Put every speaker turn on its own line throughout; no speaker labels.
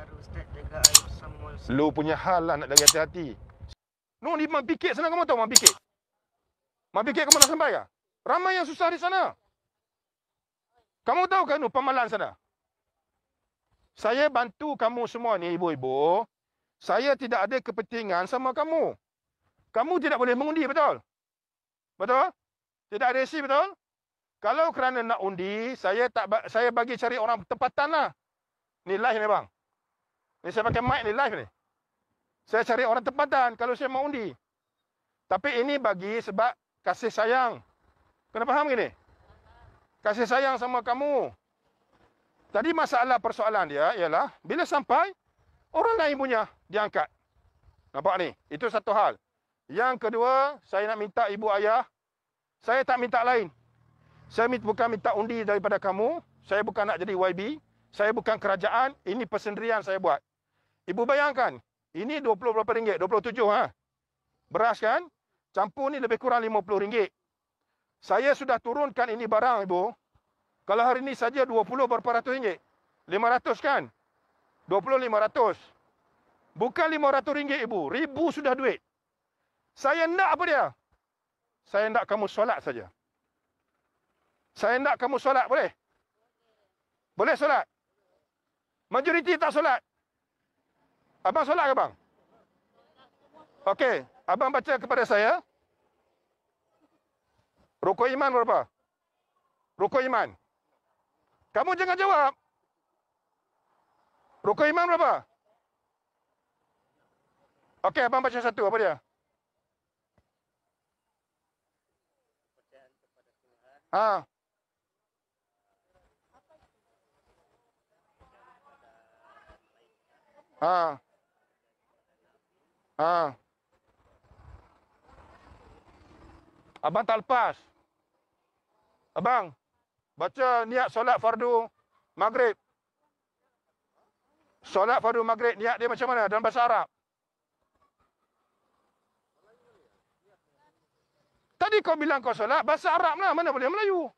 cara Lu punya hal lah nak jaga hati-hati. No, ni memang pikir senang kamu tahu, memang pikir. Memang pikir kamu nak sampai kah? Ramai yang susah di sana. Kamu tahu kan Nuh pemalan sana? Saya bantu kamu semua ni, ibu-ibu. Saya tidak ada kepentingan sama kamu. Kamu tidak boleh mengundi, betul? Betul? Tidak ada isi, betul? Kalau kerana nak undi, saya tak saya bagi cari orang tempatan lah. Ni lah ni bang. Ni saya pakai mic ni live ni. Saya cari orang tempatan kalau saya mau undi. Tapi ini bagi sebab kasih sayang. Kena faham gini? Kasih sayang sama kamu. Tadi masalah persoalan dia ialah bila sampai orang lain punya diangkat. Nampak ni? Itu satu hal. Yang kedua, saya nak minta ibu ayah. Saya tak minta lain. Saya bukan minta undi daripada kamu. Saya bukan nak jadi YB. Saya bukan kerajaan. Ini persendirian saya buat. Ibu bayangkan, ini 20 berapa ringgit? 27 ha. Beras kan? Campur ni lebih kurang 50 ringgit. Saya sudah turunkan ini barang ibu. Kalau hari ini saja 20 berapa ratus ringgit? 500 kan? 20 500. Bukan 500 ringgit ibu, ribu sudah duit. Saya nak apa dia? Saya nak kamu solat saja. Saya nak kamu solat boleh? Boleh solat? Majoriti tak solat? Abang solat ke bang? Okey, abang baca kepada saya. Rukun iman berapa? Rukun iman. Kamu jangan jawab. Rukun iman berapa? Okey, abang baca satu. Apa dia? Ha. Ha. Ah. Abang tak lepas. Abang, baca niat solat fardu maghrib. Solat fardu maghrib, niat dia macam mana dalam bahasa Arab? Tadi kau bilang kau solat, bahasa Arab lah. Mana boleh Melayu?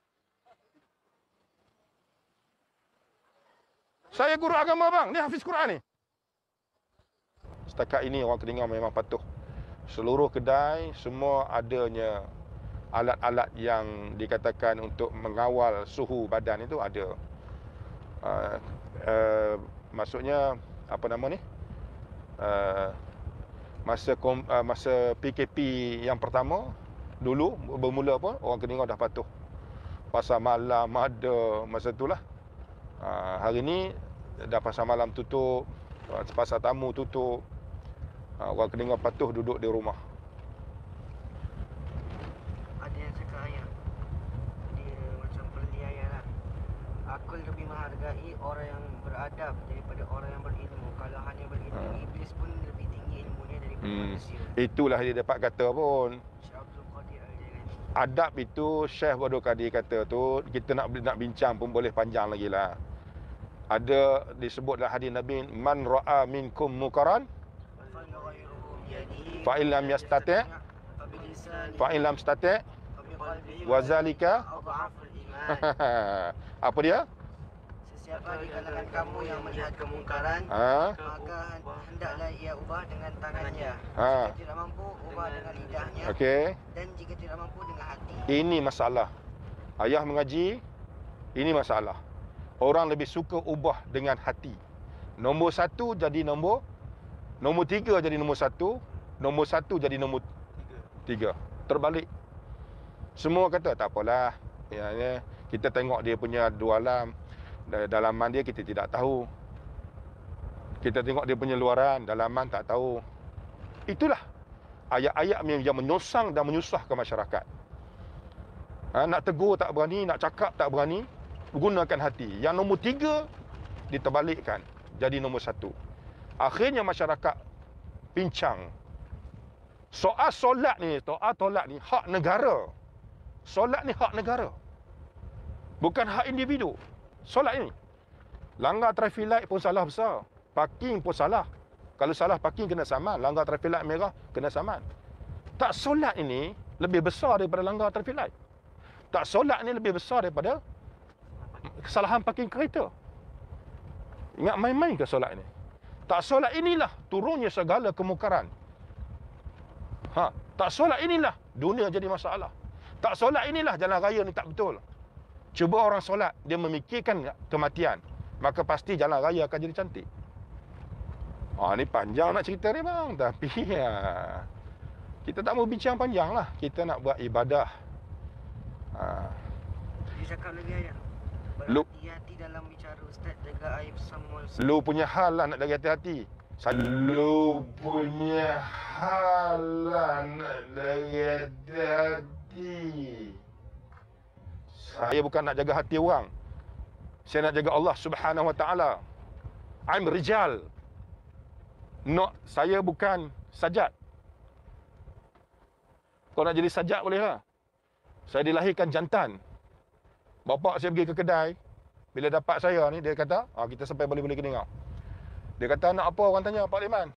Saya guru agama bang. Ni Hafiz Quran ni setakat ini orang Keningau memang patuh. Seluruh kedai semua adanya alat-alat yang dikatakan untuk mengawal suhu badan itu ada. Uh, uh, maksudnya apa nama ni? Uh, masa uh, masa PKP yang pertama dulu bermula apa orang Keningau dah patuh. Pasar malam ada masa itulah. Uh, hari ni dah pasar malam tutup, pasar tamu tutup ha, orang kena dengar patuh duduk di rumah ada yang cakap ayah dia macam perli ayah lah aku lebih menghargai orang yang beradab daripada orang yang berilmu kalau hanya berilmu ha. iblis pun lebih tinggi ilmunya daripada hmm. manusia itulah dia dapat kata pun Adab itu Syekh Abdul Qadir kata tu kita nak nak bincang pun boleh panjang lagi lah. Ada disebut dalam hadis Nabi man ra'a minkum mukaran fa in lam yastati fa lam stati wa apa dia Siapa di kalangan kamu yang melihat kemungkaran ha? maka hendaklah ia ubah dengan tangannya ha. jika tidak mampu ubah dengan lidahnya okey dan jika tidak mampu dengan hati ini masalah ayah mengaji ini masalah orang lebih suka ubah dengan hati nombor satu jadi nombor Nombor tiga jadi nombor satu Nombor satu jadi nombor tiga, Terbalik Semua kata tak apalah ya, ya. Kita tengok dia punya dua alam Dalaman dia kita tidak tahu Kita tengok dia punya luaran Dalaman tak tahu Itulah Ayat-ayat yang menyusang dan menyusahkan masyarakat ha, Nak tegur tak berani Nak cakap tak berani Gunakan hati Yang nombor tiga Diterbalikkan Jadi nombor satu Akhirnya masyarakat pincang. Soal solat ni, soal ah, tolak ni hak negara. Solat ni hak negara. Bukan hak individu. Solat ini. Langgar traffic light pun salah besar. Parking pun salah. Kalau salah parking kena saman. Langgar traffic light merah kena saman. Tak solat ini lebih besar daripada langgar traffic light. Tak solat ni lebih besar daripada kesalahan parking kereta. Ingat main-main ke solat ini? Tak solat inilah turunnya segala kemukaran. Ha, tak solat inilah dunia jadi masalah. Tak solat inilah jalan raya ni tak betul. Cuba orang solat, dia memikirkan kematian. Maka pasti jalan raya akan jadi cantik. Ha, ni panjang nak cerita ni bang. Tapi ya, kita tak mau bincang panjang lah. Kita nak buat ibadah. Ha. Dia lagi ayah. berhati dalam bicara Lu punya hal lah nak jaga hati-hati. Lu punya hal lah nak jaga hati-hati. Saya bukan nak jaga hati orang. Saya nak jaga Allah Subhanahu Wa Taala. I'm rijal. No, saya bukan sajad. Kau nak jadi sajad boleh lah. Saya dilahirkan jantan. Bapak saya pergi ke kedai, bila dapat saya ni, dia kata, ah, kita sampai boleh-boleh kena kau. Dia kata, nak apa orang tanya, Pak Liman?